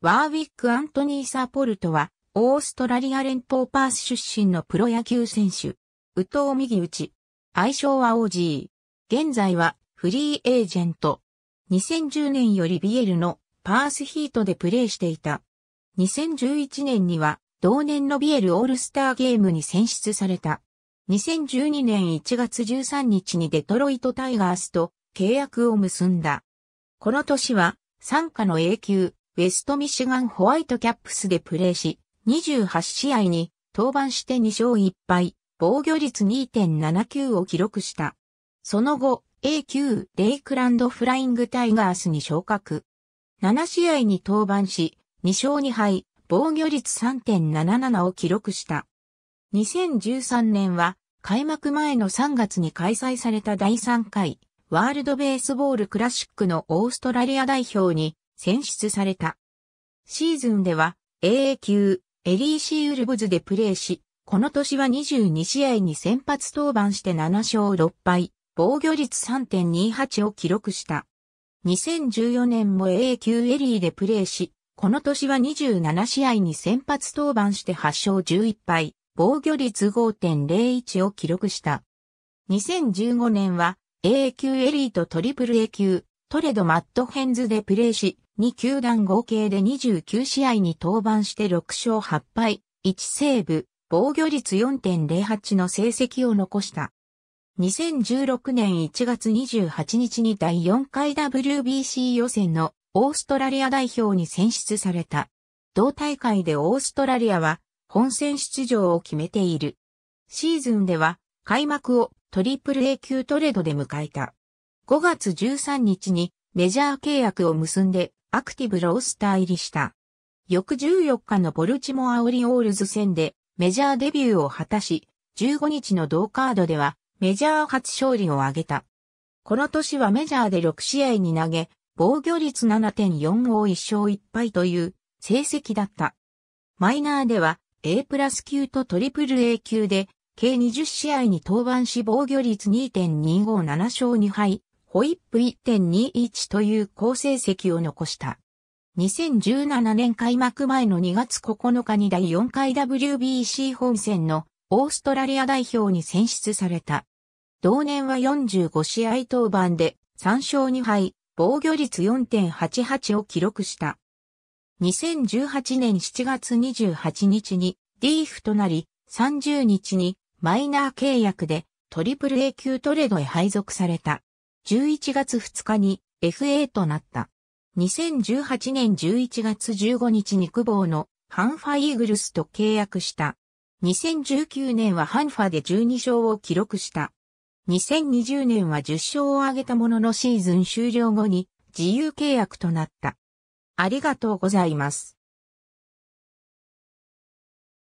ワーウィック・アントニー・サポルトは、オーストラリア連邦パース出身のプロ野球選手。宇藤右打愛称は OG。現在はフリーエージェント。2010年よりビエルのパースヒートでプレーしていた。2011年には同年のビエルオールスターゲームに選出された。2012年1月13日にデトロイトタイガースと契約を結んだ。この年は参加の A 級ウェストミシガンホワイトキャップスでプレーし、28試合に登板して2勝1敗、防御率2.79を記録した。その後、A 級レイクランドフライングタイガースに昇格。7試合に登板し、2勝2敗、防御率3.77を記録した。2013年は、開幕前の3月に開催された第3回、ワールドベースボールクラシックのオーストラリア代表に選出された。シーズンでは AA 級エリーシーウルブズでプレーし、この年は22試合に先発登板して7勝6敗、防御率3.28を記録した。2014年も AA 級エリーでプレーし、この年は27試合に先発登板して8勝11敗、防御率5.01を記録した。2015年は AA 級エリーとトリプル A 級、トレドマットヘンズでプレーし、2球団合計で29試合に登板して6勝8敗、1セーブ、防御率4.08の成績を残した。2016年1月28日に第4回 WBC 予選のオーストラリア代表に選出された。同大会でオーストラリアは本戦出場を決めている。シーズンでは開幕をトリプル A 級トレードで迎えた。5月13日にメジャー契約を結んでアクティブロースター入りした。翌14日のボルチモアオリオールズ戦でメジャーデビューを果たし、15日の同カードではメジャー初勝利を挙げた。この年はメジャーで6試合に投げ、防御率7.4を1勝1敗という成績だった。マイナーでは A プラス級とトリプル A 級で、計20試合に登板し防御率2.257勝2敗、ホイップ1.21という好成績を残した。2017年開幕前の2月9日に第4回 WBC 本戦のオーストラリア代表に選出された。同年は45試合登板で3勝2敗、防御率4.88を記録した。2018年7月28日にリーフとなり、30日にマイナー契約でトリプル A 級トレードへ配属された。11月2日に FA となった。2018年11月15日に久保のハンファイーグルスと契約した。2019年はハンファで12勝を記録した。2020年は10勝を挙げたもののシーズン終了後に自由契約となった。ありがとうございます。